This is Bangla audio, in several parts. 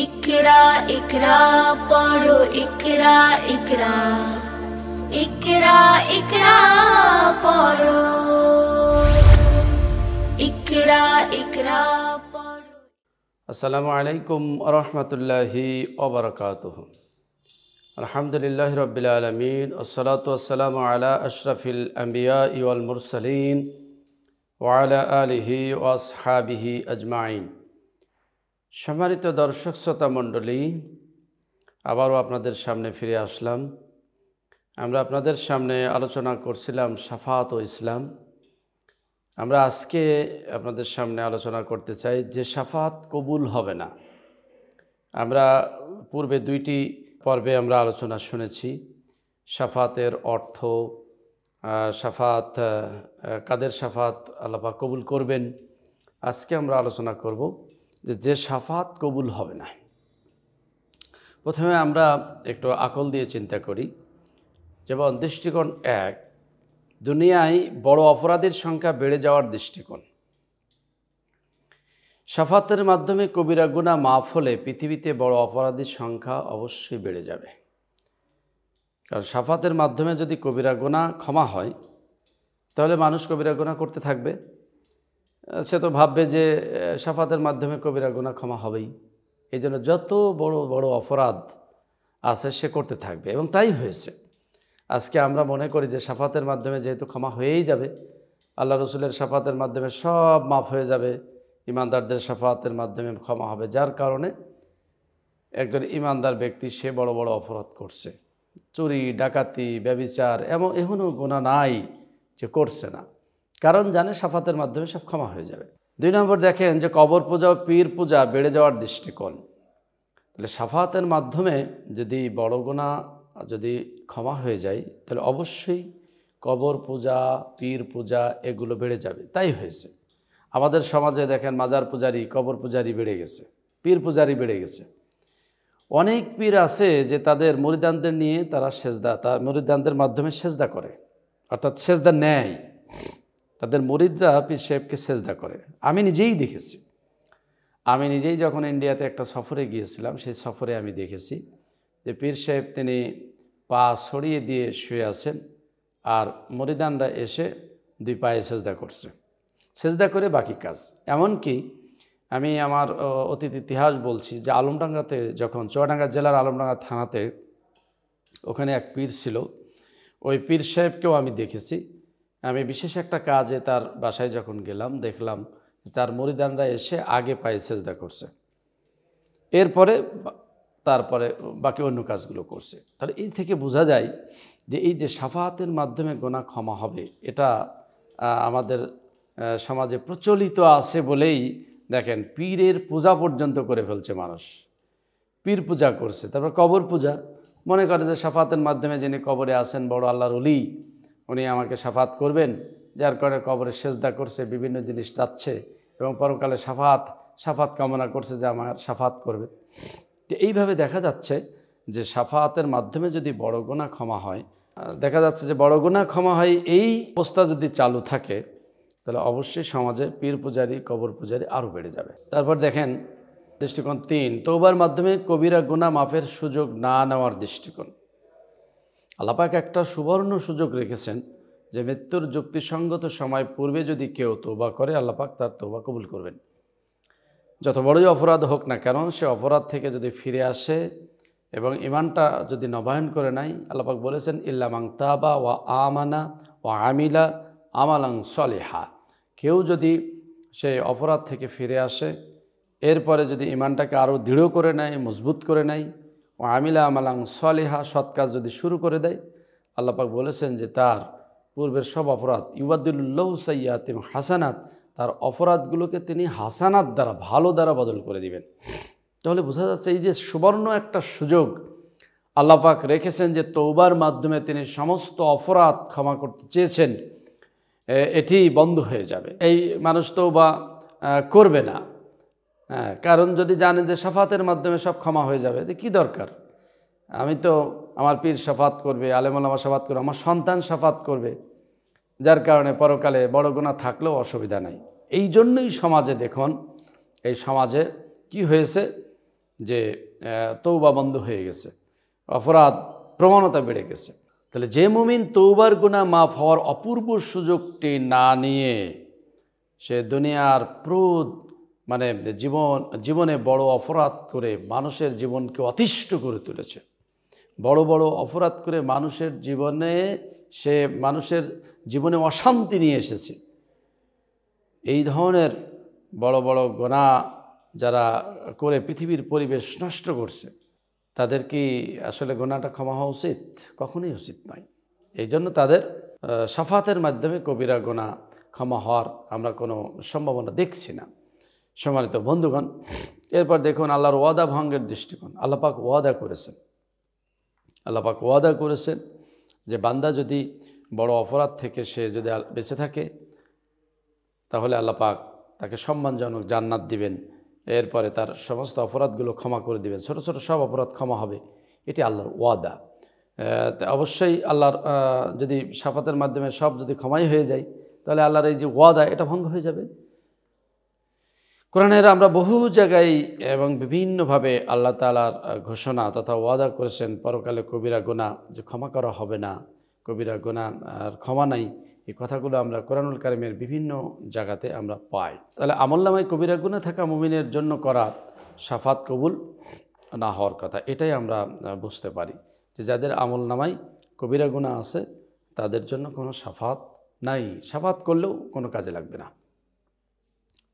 इकरा इकरा पढ़ो इकरा इकरा इकरा इकरा पढ़ो इकरा इकरा আসসালামু আলাইকুম রহমতুল্লাহি ওবরকাত আলহামদুলিল্লাহ রবিল আলমিন ওসলাতাম আলা আশরফিল আম্বিয়া ইউল মুরসলিন ওয়ালা আলহি ওয়াসহাবিহি আজমাইন সম্মানিত দর্শক শ্রোতা মণ্ডলী আবারও আপনাদের সামনে ফিরে আসলাম আমরা আপনাদের সামনে আলোচনা করছিলাম সাফাত ও ইসলাম আমরা আজকে আপনাদের সামনে আলোচনা করতে চাই যে সাফাত কবুল হবে না আমরা পূর্বে দুইটি পর্বে আমরা আলোচনা শুনেছি সাফাতের অর্থ সাফাত কাদের সাফাত আল্লাপা কবুল করবেন আজকে আমরা আলোচনা করব যে যে সাফাত কবুল হবে না প্রথমে আমরা একটু আকল দিয়ে চিন্তা করি যেমন দৃষ্টিকোণ এক দুনিয়ায় বড় অপরাধের সংখ্যা বেড়ে যাওয়ার দৃষ্টিকোণ সাফাতের মাধ্যমে কবিরা গুণা মাফ হলে পৃথিবীতে বড় অপরাধীর সংখ্যা অবশ্যই বেড়ে যাবে কারণ সাফাতের মাধ্যমে যদি কবিরা গুণা ক্ষমা হয় তাহলে মানুষ কবিরা গুণা করতে থাকবে সে তো ভাববে যে সাফাতের মাধ্যমে কবিরা গুণা ক্ষমা হবেই এই জন্য যত বড় বড় অপরাধ আছে সে করতে থাকবে এবং তাই হয়েছে আজকে আমরা মনে করি যে সাফাতের মাধ্যমে যেহেতু ক্ষমা হয়েই যাবে আল্লাহ রসুলের সাফাতের মাধ্যমে সব মাফ হয়ে যাবে ইমানদারদের সাফাতের মাধ্যমে ক্ষমা হবে যার কারণে একজন ইমানদার ব্যক্তি সে বড় বড় অপরাধ করছে চুরি ডাকাতি ব্যবিচার এমন এখনও গোনা নাই যে করছে না কারণ জানে সাফাতের মাধ্যমে সব ক্ষমা হয়ে যাবে দুই নম্বর দেখেন যে কবর পূজা ও পীর পূজা বেড়ে যাওয়ার দৃষ্টিকোণ তাহলে সাফাতের মাধ্যমে যদি বড় গোনা যদি ক্ষমা হয়ে যায় তাহলে অবশ্যই কবর পূজা পীর পূজা এগুলো বেড়ে যাবে তাই হয়েছে আমাদের সমাজে দেখেন মাজার পূজারি কবর পূজারি বেড়ে গেছে পীর পূজারি বেড়ে গেছে অনেক পীর আছে যে তাদের মরিদানদের নিয়ে তারা সেজদা তার মরিদানদের মাধ্যমে সেজদা করে অর্থাৎ সেজদা নেয় তাদের মরিদরা হাফিজ সাহেবকে সেজদা করে আমি নিজেই দেখেছি আমি নিজেই যখন ইন্ডিয়াতে একটা সফরে গিয়েছিলাম সেই সফরে আমি দেখেছি যে পীর সাহেব তিনি পা ছড়িয়ে দিয়ে শুয়ে আছেন আর মরিদানরা এসে দুই পায়ে সেজদা করছে সেজদা করে বাকি কাজ এমনকি আমি আমার অতীত ইতিহাস বলছি যে আলমডাঙ্গাতে যখন চুয়াডাঙ্গা জেলার আলমডাঙ্গা থানাতে ওখানে এক পীর ছিল ওই পীর সাহেবকেও আমি দেখেছি আমি বিশেষ একটা কাজে তার বাসায় যখন গেলাম দেখলাম তার মরিদানরা এসে আগে পায়ে সেজদা করছে এরপরে তারপরে বাকি অন্য কাজগুলো করছে তাহলে এই থেকে বোঝা যায় যে এই যে সাফাহাতের মাধ্যমে গোনা ক্ষমা হবে এটা আমাদের সমাজে প্রচলিত আছে বলেই দেখেন পীরের পূজা পর্যন্ত করে ফেলছে মানুষ পীর পূজা করছে তারপর কবর পূজা মনে করে যে সাফাতের মাধ্যমে যিনি কবরে আসেন বড় আল্লাহর অলি উনি আমাকে সাফাত করবেন যার কারণে কবরে সেজদা করছে বিভিন্ন জিনিস চাচ্ছে এবং পরকালে সাফাত সাফাত কামনা করছে যে আমার সাফাত করবে তো এইভাবে দেখা যাচ্ছে যে সাফাতের মাধ্যমে যদি বড় গোনা ক্ষমা হয় দেখা যাচ্ছে যে বড় গোনা ক্ষমা হয় এই অবস্থা যদি চালু থাকে তাহলে অবশ্যই সমাজে পীর পূজারি কবর পূজারি আরও বেড়ে যাবে তারপর দেখেন দৃষ্টিকোণ তিন তৌবার মাধ্যমে কবিরা গোনা মাফের সুযোগ না নেওয়ার দৃষ্টিকোণ আল্লাপাক একটা সুবর্ণ সুযোগ রেখেছেন যে মৃত্যুর যুক্তিসঙ্গত সময় পূর্বে যদি কেউ তোবা করে আল্লাপাক তার তোবা কবুল করবেন যত বড়ই অপরাধ হোক না কেন সে অপরাধ থেকে যদি ফিরে আসে এবং ইমানটা যদি নবায়ন করে নাই আল্লাপাক বলেছেন ইল্লামাং তাবা ওয়া আমানা ওয়া আমিলা আমালাং সলেহা কেউ যদি সে অপরাধ থেকে ফিরে আসে এরপরে যদি ইমানটাকে আরও দৃঢ় করে নেয় মজবুত করে নেয় ও আমিলা আমালাং সলেহা সৎ কাজ যদি শুরু করে দেয় আল্লাপাক বলেছেন যে তার পূর্বের সব অপরাধ সৈয়াত এবং হাসানাত তার অপরাধগুলোকে তিনি হাসানাত দ্বারা ভালো দ্বারা বদল করে দিবেন তাহলে বোঝা যাচ্ছে এই যে সুবর্ণ একটা সুযোগ আল্লাপাক রেখেছেন যে তৌবার মাধ্যমে তিনি সমস্ত অপরাধ ক্ষমা করতে চেয়েছেন এটি বন্ধ হয়ে যাবে এই মানুষ তো বা করবে না হ্যাঁ কারণ যদি জানেন যে সাফাতের মাধ্যমে সব ক্ষমা হয়ে যাবে যে কী দরকার আমি তো আমার পীর সাফাত করবে আলেমালামা সাফাত করবে আমার সন্তান সাফাত করবে যার কারণে পরকালে বড় গোনা থাকলেও অসুবিধা নাই এই জন্যই সমাজে দেখুন এই সমাজে কি হয়েছে যে তৌবা বন্ধ হয়ে গেছে অপরাধ প্রবণতা বেড়ে গেছে তাহলে যে মুমিন তৌবার গুণা মাফ হওয়ার অপূর্ব সুযোগটি না নিয়ে সে দুনিয়ার প্রোধ মানে জীবন জীবনে বড় অপরাধ করে মানুষের জীবনকে অতিষ্ঠ করে তুলেছে বড় বড় অপরাধ করে মানুষের জীবনে সে মানুষের জীবনে অশান্তি নিয়ে এসেছে এই ধরনের বড় বড় গোনা যারা করে পৃথিবীর পরিবেশ নষ্ট করছে তাদের কি আসলে গোনাটা ক্ষমা হওয়া উচিত কখনোই উচিত নয় এই জন্য তাদের সাফাতের মাধ্যমে কবিরা গোনা ক্ষমা হওয়ার আমরা কোনো সম্ভাবনা দেখছি না সম্মানিত বন্ধুগণ এরপর দেখুন আল্লাহর ওয়াদা ভঙ্গের দৃষ্টিকোণ আল্লাপাক ওয়াদা করেছেন আল্লাপাক ওয়াদা করেছেন যে বান্দা যদি বড় অপরাধ থেকে সে যদি বেঁচে থাকে তাহলে আল্লাপাক তাকে সম্মানজনক জান্নাত দিবেন এরপরে তার সমস্ত অপরাধগুলো ক্ষমা করে দিবেন ছোট ছোট সব অপরাধ ক্ষমা হবে এটি আল্লাহর ওয়াদা অবশ্যই আল্লাহর যদি সাফাতের মাধ্যমে সব যদি ক্ষমাই হয়ে যায় তাহলে আল্লাহর এই যে ওয়াদা এটা ভঙ্গ হয়ে যাবে কোরআনের আমরা বহু জায়গায় এবং বিভিন্নভাবে আল্লাহ তালার ঘোষণা তথা ওয়াদা করেছেন পরকালে কবিরা গোনা যে ক্ষমা করা হবে না কবিরা গোনা আর ক্ষমা নাই এই কথাগুলো আমরা কোরআনুল কারিমের বিভিন্ন জায়গাতে আমরা পাই তাহলে আমল্লামায় কবিরা গুণে থাকা মুমিনের জন্য করা সাফাত কবুল না হওয়ার কথা এটাই আমরা বুঝতে পারি যে যাদের আমল নামাই কবিরা গুণা আছে তাদের জন্য কোনো সাফাত নাই সাফাত করলেও কোনো কাজে লাগবে না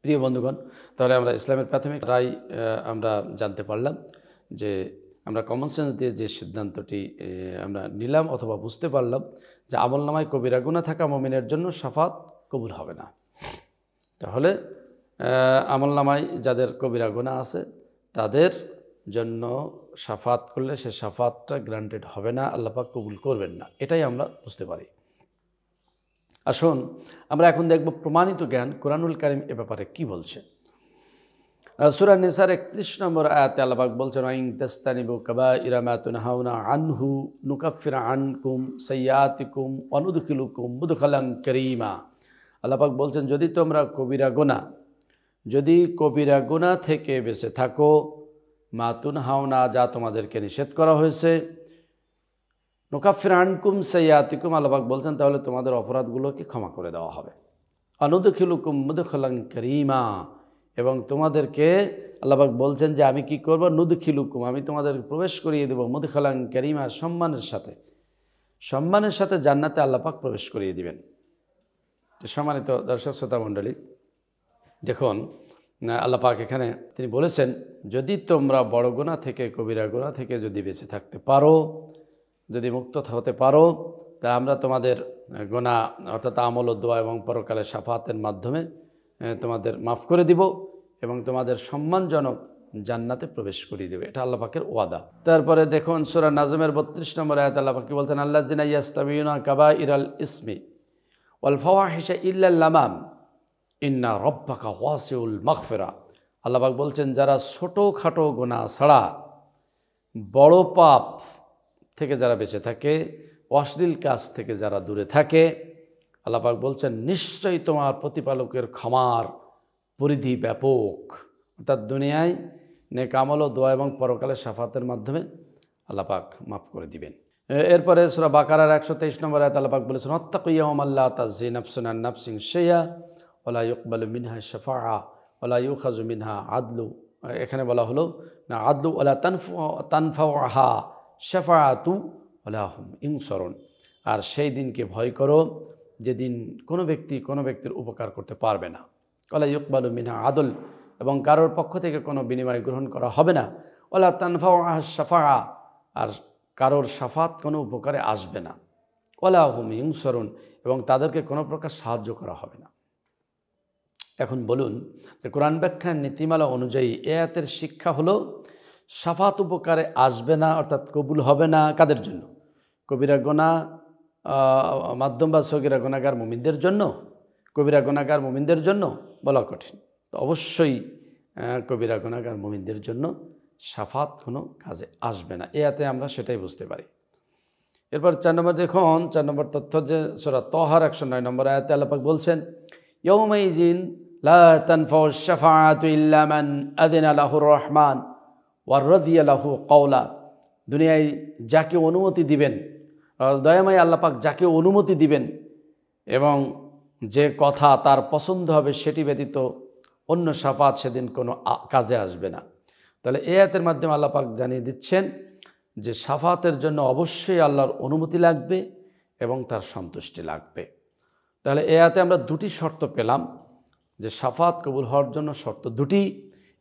প্রিয় বন্ধুগণ তাহলে আমরা ইসলামের প্রাথমিক রায় আমরা জানতে পারলাম যে আমরা কমন সেন্স দিয়ে যে সিদ্ধান্তটি আমরা নিলাম অথবা বুঝতে পারলাম যে আমলনামায় কবিরা গুণা থাকা মমিনের জন্য সাফাত কবুল হবে না তাহলে আমলনামায় যাদের কবিরা গুণা আছে তাদের জন্য সাফাত করলে সে সাফাতটা গ্রান্টেড হবে না আল্লাপাক কবুল করবেন না এটাই আমরা বুঝতে পারি আসুন আমরা এখন দেখব প্রমাণিত জ্ঞান কোরআনুল কারিম এ ব্যাপারে কি বলছে সুরা নিসার একত্রিশ নম্বর আয়াতে আল্লাপাক বলছেন আইং তেস্তানিবু কবা ইরামাতুন হাউনা আনহু নুকাফিরা আনকুম সৈয়াতিকুম অনুদুকিলুকুম মুদুখালাং করিমা আল্লাপাক বলছেন যদি তোমরা কবিরা গোনা যদি কবিরা গোনা থেকে বেঁচে থাকো মাতুন হাওনা যা তোমাদেরকে নিষেধ করা হয়েছে নোকাফির আনকুম সৈয়াতিকুম আল্লাহাক বলছেন তাহলে তোমাদের অপরাধগুলোকে ক্ষমা করে দেওয়া হবে অনুদখিলুকুম মুদখলাং করিমা এবং তোমাদেরকে আল্লাহাক বলছেন যে আমি কি করব নুদখিলুকুম আমি তোমাদের প্রবেশ করিয়ে দেবো মুদখলাং করিমা সম্মানের সাথে সম্মানের সাথে জান্নাতে আল্লাপাক প্রবেশ করিয়ে দিবেন সম্মানিত দর্শক শ্রোতা মণ্ডলী দেখুন আল্লাপাক এখানে তিনি বলেছেন যদি তোমরা বড় গোনা থেকে কবিরা গোনা থেকে যদি বেঁচে থাকতে পারো যদি মুক্ত হতে পারো তা আমরা তোমাদের গোনা অর্থাৎ আমল দোয়া এবং পরকালের সাফাতের মাধ্যমে তোমাদের মাফ করে দিব এবং তোমাদের সম্মানজনক জান্নাতে প্রবেশ করিয়ে দেবে এটা আল্লাহ পাকের ওয়াদা তারপরে দেখুন সুরা নাজমের বত্রিশ নম্বর আয়াত আল্লাহ পাকি বলছেন আল্লাহ জিনা কাবা ইরাল ইসমি ওয়ালফাওয়া হিসা ইল্লাল্লামাম ইন্না রব্বাকা ওয়াসিউল মখফেরা আল্লাহবাক বলছেন যারা ছোটোখাটো গোনা ছাড়া বড় পাপ থেকে যারা বেঁচে থাকে অশ্লীল কাজ থেকে যারা দূরে থাকে আল্লাপাক বলছেন নিশ্চয়ই তোমার প্রতিপালকের ক্ষমার পরিধি ব্যাপক অর্থাৎ দুনিয়ায় নে আমল ও দোয়া এবং পরকালে সাফাতের মাধ্যমে আল্লাপাক মাফ করে দিবেন এরপরে সুরা বাকারার একশো তেইশ নম্বর আয়ত আল্লাপাক বলেছেন হত্যা কইয়াম আল্লাহ তাজি নফসুনান নাফসিং শেয়া ওলা ইকবাল মিনহা শফা ওলা ইউখাজু মিনহা আদলু এখানে বলা হলো না আদলু ওলা তানফু তানফা আহা শেফায়াতু আলাহম ইংসরণ আর সেই দিনকে ভয় করো যেদিন কোনো ব্যক্তি কোনো ব্যক্তির উপকার করতে পারবে না ওলা ইকবালু মিনা আদল এবং কারোর পক্ষ থেকে কোনো বিনিময় গ্রহণ করা হবে না ওলা তানফা সাফা আর কারোর সাফাত কোনো উপকারে আসবে না ওলা হুম ইংসরণ এবং তাদেরকে কোনো প্রকার সাহায্য করা হবে না এখন বলুন যে কোরআন ব্যাখ্যার নীতিমালা অনুযায়ী এ শিক্ষা হলো সাফাত উপকারে আসবে না অর্থাৎ কবুল হবে না কাদের জন্য কবিরা গোনা মাধ্যম বা সগিরা গোনাগার মুমিনদের জন্য কবিরা গোনাগার মুমিনদের জন্য বলা কঠিন তো অবশ্যই কবিরা গোনাগার মুমিনদের জন্য সাফাত কোনো কাজে আসবে না এতে আমরা সেটাই বুঝতে পারি এরপর চার নম্বর দেখুন চার নম্বর তথ্য যে সোরা তহার একশো নয় নম্বর আয়াতে আল্লাপাক বলছেন ইয়ৌমাইজিন লা তনফা শাফাআতু ইল্লা মান আদিন আলাহুর রহমান ওয়ার রদিয়ালাহু কওলা দুনিয়ায় যাকে অনুমতি দিবেন দয়াময় আল্লাপাক যাকে অনুমতি দিবেন এবং যে কথা তার পছন্দ হবে সেটি ব্যতীত অন্য সাফাত সেদিন কোনো কাজে আসবে না তাহলে এ আয়াতের মাধ্যমে আল্লাপাক জানিয়ে দিচ্ছেন যে সাফাতের জন্য অবশ্যই আল্লাহর অনুমতি লাগবে এবং তার সন্তুষ্টি লাগবে তাহলে এ আয়াতে আমরা দুটি শর্ত পেলাম যে সাফাত কবুল হওয়ার জন্য শর্ত দুটি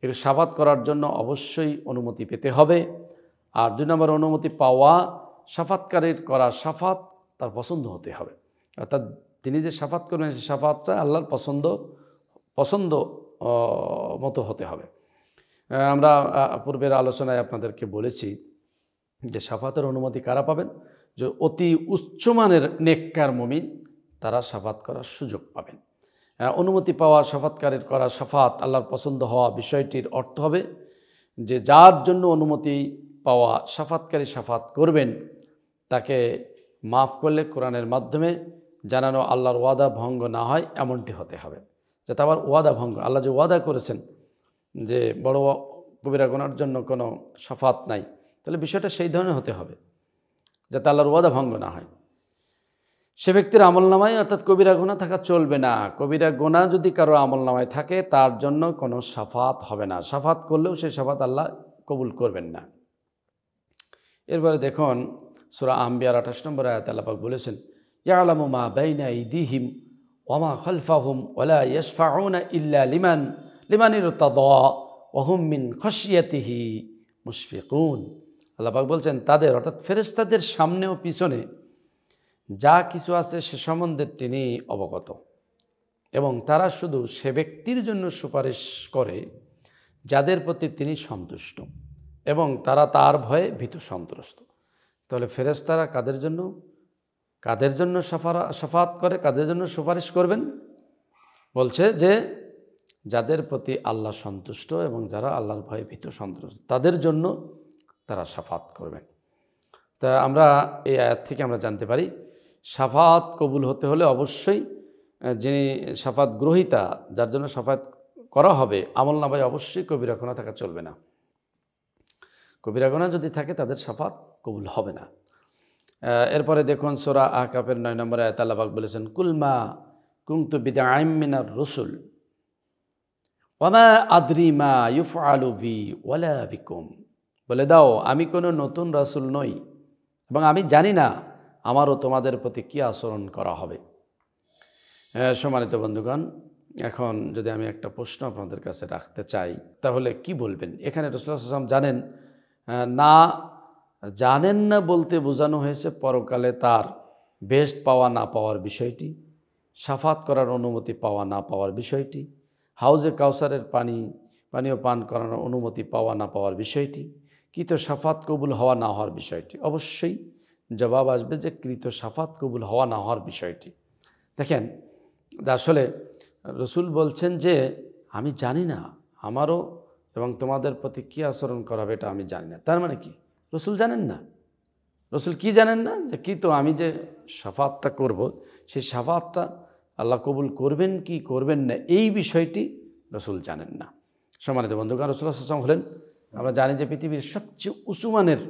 এটা সাফাত করার জন্য অবশ্যই অনুমতি পেতে হবে আর দুই নম্বর অনুমতি পাওয়া সাফাতকারীর করা সাফাত তার পছন্দ হতে হবে অর্থাৎ তিনি যে সাফাত করবেন সে সাফাতটা আল্লাহর পছন্দ পছন্দ মতো হতে হবে আমরা পূর্বের আলোচনায় আপনাদেরকে বলেছি যে সাফাতের অনুমতি কারা পাবেন যে অতি উচ্চমানের নেককার মমিন তারা সাফাত করার সুযোগ পাবেন হ্যাঁ, অনুমতি পাওয়া সাফাতকারের করা সাফাত আল্লাহর পছন্দ হওয়া বিষয়টির অর্থ হবে যে যার জন্য অনুমতি পাওয়া সাফাতকারী সাফাত করবেন তাকে মাফ করলে কোরআনের মাধ্যমে জানানো আল্লাহর ওয়াদা ভঙ্গ না হয় এমনটি হতে হবে যাতে আবার ওয়াদা ভঙ্গ আল্লাহ যে ওয়াদা করেছেন যে বড় কবিরা গোনার জন্য কোনো সাফাত নাই তাহলে বিষয়টা সেই ধরনের হতে হবে যাতে আল্লাহর ওয়াদা ভঙ্গ না হয় সে ব্যক্তির আমল অর্থাৎ কবিরা গোনা থাকা চলবে না কবিরা গোনা যদি কারো আমল থাকে তার জন্য কোনো সাফাত হবে না সাফাত করলেও সে সাফাত আল্লাহ কবুল করবেন না এরপরে দেখুন সুরা আম্বিয়ার আঠাশ নম্বর আয়াত আল্লাপাক বলেছেন ইয়ালামু মা বাইনা ইদিহিম ওয়ামা খলফাহুম ওলা ইয়সফাউনা ইল্লা লিমান লিমানির তদ ওহুম মিন খসিয়াতিহি মুশফিকুন আল্লাপাক বলছেন তাদের অর্থাৎ ফেরেস্তাদের সামনে ও পিছনে যা কিছু আছে সে সম্বন্ধে তিনি অবগত এবং তারা শুধু সে ব্যক্তির জন্য সুপারিশ করে যাদের প্রতি তিনি সন্তুষ্ট এবং তারা তার ভয়ে ভীত সন্ত্রস্ত তাহলে ফেরেস্তারা কাদের জন্য কাদের জন্য সাফারা সাফাত করে কাদের জন্য সুপারিশ করবেন বলছে যে যাদের প্রতি আল্লাহ সন্তুষ্ট এবং যারা আল্লাহর ভয়ে ভীত সন্তুষ্ট তাদের জন্য তারা সাফাত করবেন তা আমরা এই আয়াত থেকে আমরা জানতে পারি সাফাত কবুল হতে হলে অবশ্যই যিনি সাফাত গ্রহিতা যার জন্য সাফাত করা হবে আমল নামায় অবশ্যই কবিরা গোনা থাকা চলবে না কবিরা গোনা যদি থাকে তাদের সাফাত কবুল হবে না এরপরে দেখুন সোরা আহকাপের নয় নম্বরে আয়তাল্লাবাক বলেছেন কুলমা কুমতু বিদা আইমিনার রসুল ওমা মা ইউফ আলুবি ওয়ালা বিকুম বলে দাও আমি কোনো নতুন রাসুল নই এবং আমি জানি না আমারও তোমাদের প্রতি কী আচরণ করা হবে হ্যাঁ, সম্মানিত বন্ধুগণ এখন যদি আমি একটা প্রশ্ন আপনাদের কাছে রাখতে চাই তাহলে কি বলবেন এখানে রসুলাম জানেন না জানেন না বলতে বোঝানো হয়েছে পরকালে তার বেস্ট পাওয়া না পাওয়ার বিষয়টি সাফাত করার অনুমতি পাওয়া না পাওয়ার বিষয়টি হাউজে কাউসারের পানি পানীয় পান করানোর অনুমতি পাওয়া না পাওয়ার বিষয়টি কি তো সাফাত কবুল হওয়া না হওয়ার বিষয়টি অবশ্যই জবাব আসবে যে কৃত সাফাত কবুল হওয়া না হওয়ার বিষয়টি দেখেন আসলে রসুল বলছেন যে আমি জানি না আমারও এবং তোমাদের প্রতি কী আচরণ করাবে এটা আমি জানি না তার মানে কি রসুল জানেন না রসুল কি জানেন না যে কী তো আমি যে সাফাতটা করব সেই সাফাতটা আল্লাহ কবুল করবেন কি করবেন না এই বিষয়টি রসুল জানেন না সমানিত বন্ধুগণ রসুল আসলাম হলেন আমরা জানি যে পৃথিবীর সবচেয়ে উসুমানের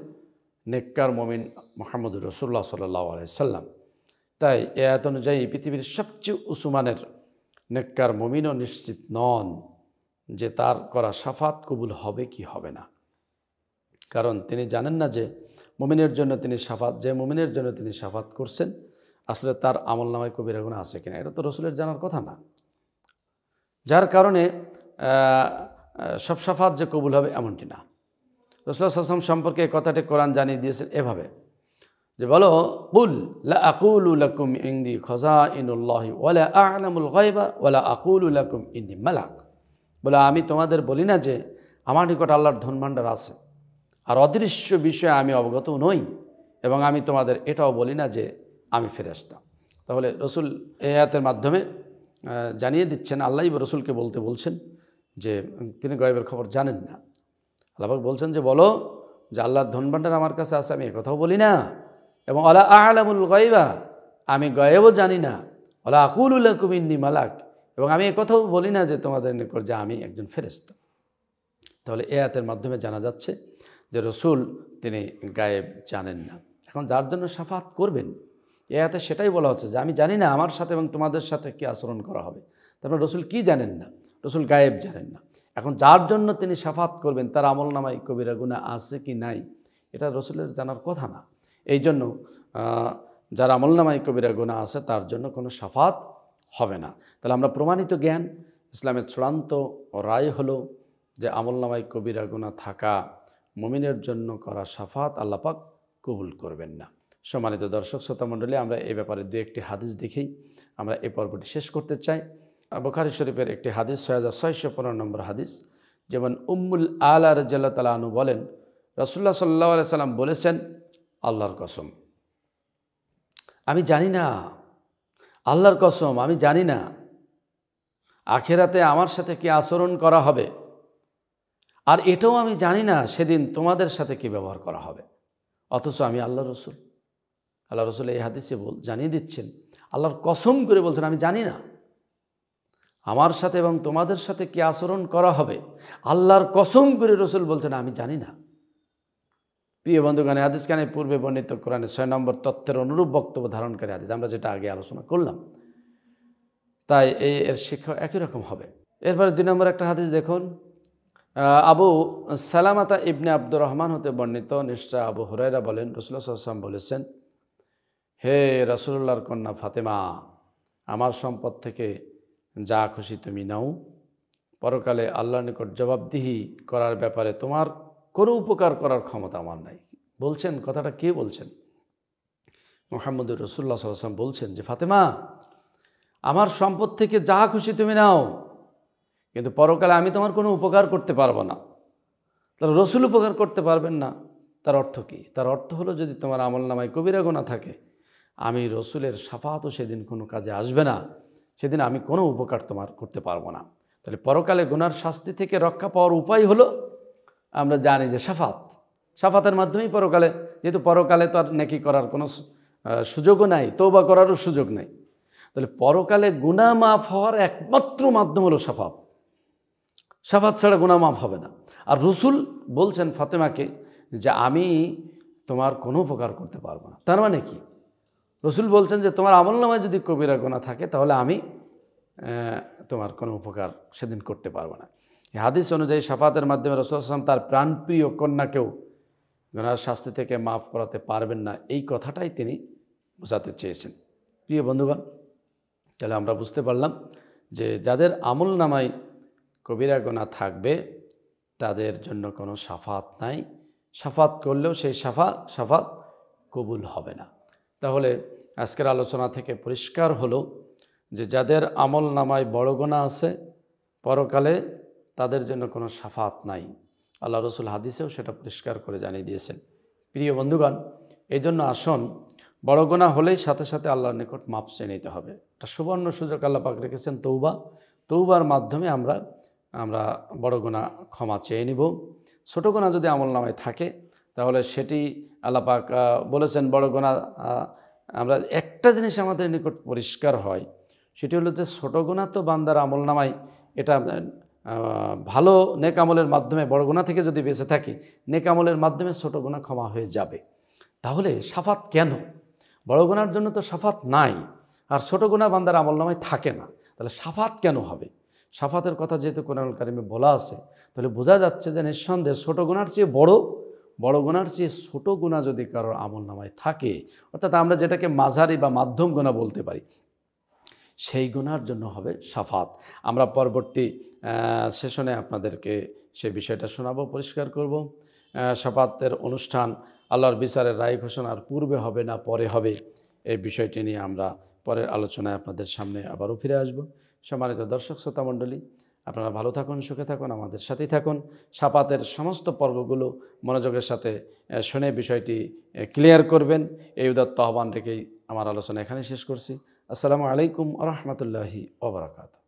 নেককার মমিন মোহাম্মদ রসুল্লাহ সাল্লাহ আলাইসাল্লাম তাই এ আয়াত অনুযায়ী পৃথিবীর সবচেয়ে উসুমানের নেককার মমিনও নিশ্চিত নন যে তার করা সাফাত কবুল হবে কি হবে না কারণ তিনি জানেন না যে মমিনের জন্য তিনি সাফাত যে মমিনের জন্য তিনি সাফাত করছেন আসলে তার আমল নামায় কবিরা গুণা আছে কিনা এটা তো রসুলের জানার কথা না যার কারণে সব সাফাত যে কবুল হবে এমনটি না রসুল্লাহ আসলাম সম্পর্কে কথাটি কোরআন জানিয়ে দিয়েছেন এভাবে যে বলো কুল লাকুলকুম ইন্দি খজা ইনুল্লাহি ওলা আলামুল গয়বা ওলা আকুলকুম ইন্দি মালাক বলে আমি তোমাদের বলি না যে আমার নিকট আল্লাহর ধনভাণ্ডার আছে আর অদৃশ্য বিষয়ে আমি অবগত নই এবং আমি তোমাদের এটাও বলি না যে আমি ফিরে আসতাম তাহলে রসুল এয়াতের মাধ্যমে জানিয়ে দিচ্ছেন আল্লাহ রসুলকে বলতে বলছেন যে তিনি গয়েবের খবর জানেন না আল্লাহাক বলছেন যে বলো যে আল্লাহর ধনভাণ্ডার আমার কাছে আছে আমি একথাও বলি না এবং অলা আহলামুল গয়বা আমি গয়েবও জানি না অলা উল্লাহ কুমিন্নি মালাক এবং আমি একথাও বলি না যে তোমাদের নিকট যে আমি একজন ফেরেস্ত তাহলে এ আয়াতের মাধ্যমে জানা যাচ্ছে যে রসুল তিনি গায়েব জানেন না এখন যার জন্য সাফাত করবেন এ আয়াতে সেটাই বলা হচ্ছে যে আমি জানি না আমার সাথে এবং তোমাদের সাথে কি আচরণ করা হবে তারপরে মানে রসুল কি জানেন না রসুল গায়েব জানেন না এখন যার জন্য তিনি সাফাত করবেন তার আমল নামায় কবিরা গুণা আছে কি নাই এটা রসুলের জানার কথা না এই জন্য যার আমল নামায় কবিরা গুণা আছে তার জন্য কোনো সাফাত হবে না তাহলে আমরা প্রমাণিত জ্ঞান ইসলামের চূড়ান্ত রায় হলো যে আমল নামায় কবিরা গুণা থাকা মমিনের জন্য করা সাফাত আল্লাপাক কবুল করবেন না সম্মানিত দর্শক শ্রোতা মণ্ডলী আমরা এ ব্যাপারে দু একটি হাদিস দেখেই আমরা এ পর্বটি শেষ করতে চাই বখারি শরীফের একটি হাদিস ছয় হাজার ছয়শো পনেরো নম্বর হাদিস যেমন উম্মুল আলা রাজিয়াল্লা তালা আনু বলেন রসুল্লাহ সাল্লা সাল্লাম বলেছেন আল্লাহর কসম আমি জানি না আল্লাহর কসম আমি জানি না আখেরাতে আমার সাথে কি আচরণ করা হবে আর এটাও আমি জানি না সেদিন তোমাদের সাথে কি ব্যবহার করা হবে অথচ আমি আল্লাহ রসুল আল্লাহ রসুল এই হাদিসে বল জানিয়ে দিচ্ছেন আল্লাহর কসম করে বলছেন আমি জানি না আমার সাথে এবং তোমাদের সাথে কি আচরণ করা হবে আল্লাহর কসম করে রসুল বলছেন আমি জানি না প্রিয় বন্ধুগণে হাদিস কানে পূর্বে বর্ণিত কোরআনে ছয় নম্বর তথ্যের অনুরূপ বক্তব্য ধারণকারী আদিস আমরা যেটা আগে আলোচনা করলাম তাই এই এর শিক্ষা একই রকম হবে এরপরে দুই নম্বর একটা হাদিস দেখুন আবু সালামাতা ইবনে আব্দুর রহমান হতে বর্ণিত নিশ্চয় আবু হুরাইরা বলেন রসুল্লাহ সাল্লাম বলেছেন হে রসুল্লাহর কন্যা ফাতেমা আমার সম্পদ থেকে যা খুশি তুমি নাও পরকালে আল্লাহ নিকট জবাবদিহি করার ব্যাপারে তোমার কোনো উপকার করার ক্ষমতা আমার নাই বলছেন কথাটা কে বলছেন মোহাম্মদ রসুল্লা সাল্লাম বলছেন যে ফাতেমা আমার সম্পদ থেকে যা খুশি তুমি নাও কিন্তু পরকালে আমি তোমার কোনো উপকার করতে পারবো না তার রসুল উপকার করতে পারবেন না তার অর্থ কী তার অর্থ হলো যদি তোমার আমল নামায় কবিরা গোনা থাকে আমি রসুলের সাফাতও সেদিন কোনো কাজে আসবে না সেদিন আমি কোনো উপকার তোমার করতে পারবো না তাহলে পরকালে গুনার শাস্তি থেকে রক্ষা পাওয়ার উপায় হলো আমরা জানি যে সাফাত সাফাতের মাধ্যমেই পরকালে যেহেতু পরকালে তো আর নেকি করার কোনো সুযোগও নাই তৌবা করারও সুযোগ নেই তাহলে পরকালে গুণা মাফ হওয়ার একমাত্র মাধ্যম হলো সাফাত সাফাত ছাড়া গুণা মাফ হবে না আর রসুল বলছেন ফাতেমাকে যে আমি তোমার কোনো উপকার করতে পারবো না তার মানে কি রসুল বলছেন যে তোমার আমল নামায় যদি কবিরা গোনা থাকে তাহলে আমি তোমার কোনো উপকার সেদিন করতে পারবো না হাদিস অনুযায়ী সাফাতের মাধ্যমে রসুল আসলাম তার প্রাণপ্রিয় কন্যাকেও গোনার শাস্তি থেকে মাফ করাতে পারবেন না এই কথাটাই তিনি বোঝাতে চেয়েছেন প্রিয় বন্ধুগণ তাহলে আমরা বুঝতে পারলাম যে যাদের আমল নামায় কবিরা গোনা থাকবে তাদের জন্য কোনো সাফাত নাই সাফাত করলেও সেই সাফা সাফাত কবুল হবে না তাহলে আজকের আলোচনা থেকে পরিষ্কার হলো যে যাদের আমল নামায় বড় গোনা আছে পরকালে তাদের জন্য কোনো সাফাত নাই আল্লাহ রসুল হাদিসেও সেটা পরিষ্কার করে জানিয়ে দিয়েছেন প্রিয় বন্ধুগণ এই জন্য আসন বড় গোনা হলেই সাথে সাথে আল্লাহর নিকট মাপ চেয়ে নিতে হবে একটা সুবর্ণ সুযোগ আল্লাহ পাক রেখেছেন তৌবা তৌবার মাধ্যমে আমরা আমরা বড় গোনা ক্ষমা চেয়ে নিব ছোটো গোনা যদি আমল নামায় থাকে তাহলে সেটি আল্লাপাক বলেছেন বড় গোনা আমরা একটা জিনিস আমাদের নিকট পরিষ্কার হয় সেটি হলো যে ছোটো গোনা তো বান্দার আমল নামাই এটা ভালো নেক আমলের মাধ্যমে বড় গোনা থেকে যদি বেঁচে থাকি নেকামলের মাধ্যমে ছোটো গোনা ক্ষমা হয়ে যাবে তাহলে সাফাত কেন বড় গোনার জন্য তো সাফাত নাই আর ছোটো গোনা বান্দার আমল নামাই থাকে না তাহলে সাফাত কেন হবে সাফাতের কথা যেহেতু কোরআন কারিমে বলা আছে তাহলে বোঝা যাচ্ছে যে নিঃসন্দেহে ছোটো গোনার চেয়ে বড় বড় গুণার চেয়ে ছোটো গুণা যদি কারোর আমল নামায় থাকে অর্থাৎ আমরা যেটাকে মাঝারি বা মাধ্যম গুণা বলতে পারি সেই গুণার জন্য হবে সাফাত আমরা পরবর্তী সেশনে আপনাদেরকে সে বিষয়টা শোনাবো পরিষ্কার করব সাফাতের অনুষ্ঠান আল্লাহর বিচারের রায় ঘোষণার পূর্বে হবে না পরে হবে এই বিষয়টি নিয়ে আমরা পরের আলোচনায় আপনাদের সামনে আবারও ফিরে আসব সম্মানিত দর্শক শ্রোতামণ্ডলী আপনারা ভালো থাকুন সুখে থাকুন আমাদের সাথেই থাকুন সাপাতের সমস্ত পর্বগুলো মনোযোগের সাথে শুনে বিষয়টি ক্লিয়ার করবেন এই উদাত্ত আহ্বান রেখেই আমার আলোচনা এখানে শেষ করছি আসসালামু আলাইকুম রহমতুল্লাহি ওবরাকাতু